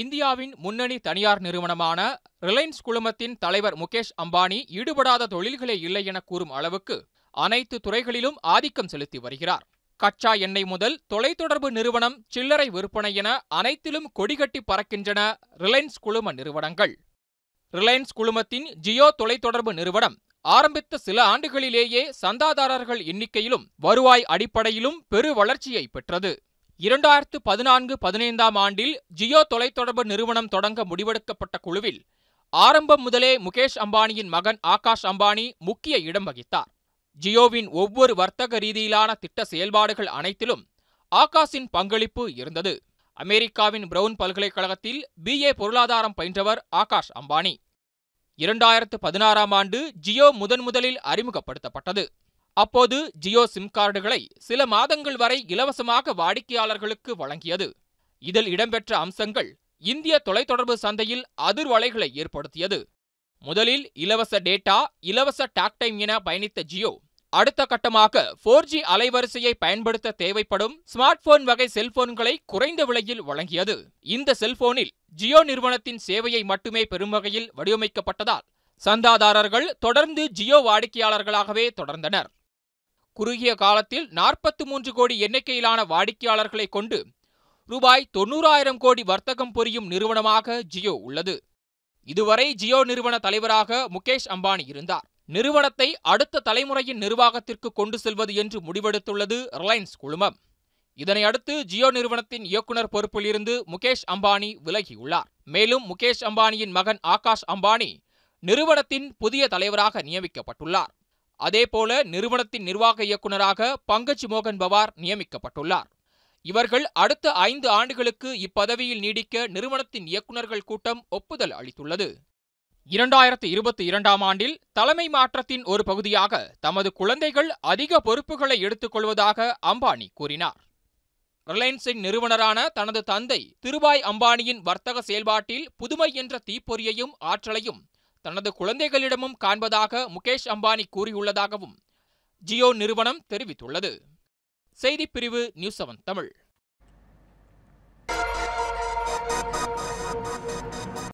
இந்தியாவின் முன்னணி தனியார் நிறுவனமான ரிலையன்ஸ் குழுமத்தின் தலைவர் முகேஷ் அம்பானி ஈடுபடாத தொழில்களே இல்லை என கூறும் அளவுக்கு அனைத்து துறைகளிலும் ஆதிக்கம் செலுத்தி வருகிறார் கச்சா எண்ணெய் முதல் தொலைத்தொடர்பு நிறுவனம் சில்லறை விற்பனை என அனைத்திலும் கொடிகட்டி பறக்கின்றன ரிலையன்ஸ் குழும நிறுவனங்கள் ரிலையன்ஸ் குழுமத்தின் ஜியோ தொலைத்தொடர்பு நிறுவனம் ஆரம்பித்த சில ஆண்டுகளிலேயே சந்தாதாரர்கள் எண்ணிக்கையிலும் வருவாய் அடிப்படையிலும் பெரு வளர்ச்சியை பெற்றது இரண்டாயிரத்து பதினான்கு பதினைந்தாம் ஆண்டில் ஜியோ தொலைத்தொடர்பு நிறுவனம் தொடங்க முடிவெடுக்கப்பட்ட குழுவில் ஆரம்பம் முதலே முகேஷ் அம்பானியின் மகன் ஆகாஷ் அம்பானி முக்கிய இடம் வகித்தார் ஜியோவின் ஒவ்வொரு வர்த்தக ரீதியிலான திட்ட செயல்பாடுகள் அனைத்திலும் ஆகாஷின் பங்களிப்பு இருந்தது அமெரிக்காவின் பிரவுன் பல்கலைக்கழகத்தில் பிஏ பொருளாதாரம் பயின்றவர் ஆகாஷ் அம்பானி இரண்டாயிரத்து பதினாறாம் ஆண்டு ஜியோ முதன்முதலில் அறிமுகப்படுத்தப்பட்டது அப்போது ஜியோ சிம் கார்டுகளை சில மாதங்கள் வரை இலவசமாக வாடிக்கையாளர்களுக்கு வழங்கியது இதில் இடம்பெற்ற அம்சங்கள் இந்திய தொலைத்தொடர்பு சந்தையில் அதிர்வலைகளை ஏற்படுத்தியது முதலில் இலவச டேட்டா இலவச டாக்டைம் என பயணித்த ஜியோ அடுத்த கட்டமாக ஃபோர் ஜி அலைவரிசையை பயன்படுத்த தேவைப்படும் ஸ்மார்ட் போன் வகை செல்போன்களை குறைந்த விலையில் வழங்கியது இந்த செல்போனில் ஜியோ நிறுவனத்தின் சேவையை மட்டுமே பெறும் வகையில் வடிவமைக்கப்பட்டதால் சந்தாதாரர்கள் தொடர்ந்து ஜியோ வாடிக்கையாளர்களாகவே தொடர்ந்தனர் குறுகிய காலத்தில் நாற்பத்தி மூன்று கோடி எண்ணிக்கையிலான வாடிக்கையாளர்களை கொண்டு ரூபாய் தொன்னூறாயிரம் கோடி வர்த்தகம் புரியும் நிறுவனமாக ஜியோ உள்ளது இதுவரை ஜியோ நிறுவன தலைவராக முகேஷ் அம்பானி இருந்தார் நிறுவனத்தை அடுத்த தலைமுறையின் நிர்வாகத்திற்கு கொண்டு செல்வது என்று முடிவெடுத்துள்ளது ரிலையன்ஸ் குழுமம் இதனையடுத்து ஜியோ நிறுவனத்தின் இயக்குநர் பொறுப்பிலிருந்து முகேஷ் அம்பானி விலகியுள்ளார் மேலும் முகேஷ் அம்பானியின் மகன் ஆகாஷ் அம்பானி நிறுவனத்தின் புதிய தலைவராக நியமிக்கப்பட்டுள்ளார் அதேபோல நிறுவனத்தின் நிர்வாக இயக்குநராக பங்கஜ் மோகன் பவார் நியமிக்கப்பட்டுள்ளார் இவர்கள் அடுத்த ஐந்து ஆண்டுகளுக்கு இப்பதவியில் நீடிக்க நிறுவனத்தின் இயக்குநர்கள் கூட்டம் ஒப்புதல் அளித்துள்ளது இரண்டாயிரத்து இருபத்தி இரண்டாம் ஆண்டில் தலைமை மாற்றத்தின் ஒரு பகுதியாக தமது குழந்தைகள் அதிக பொறுப்புகளை எடுத்துக்கொள்வதாக அம்பானி கூறினார் ரிலையன்ஸின் நிறுவனரான தனது தந்தை திருபாய் அம்பானியின் வர்த்தக செயல்பாட்டில் புதுமை என்ற தீப்பொறியையும் ஆற்றலையும் தனது குழந்தைகளிடமும் காண்பதாக முகேஷ் அம்பானி கூறியுள்ளதாகவும் ஜியோ நிறுவனம் தெரிவித்துள்ளது செய்திப்பிரிவு நியூஸ் செவன் தமிழ்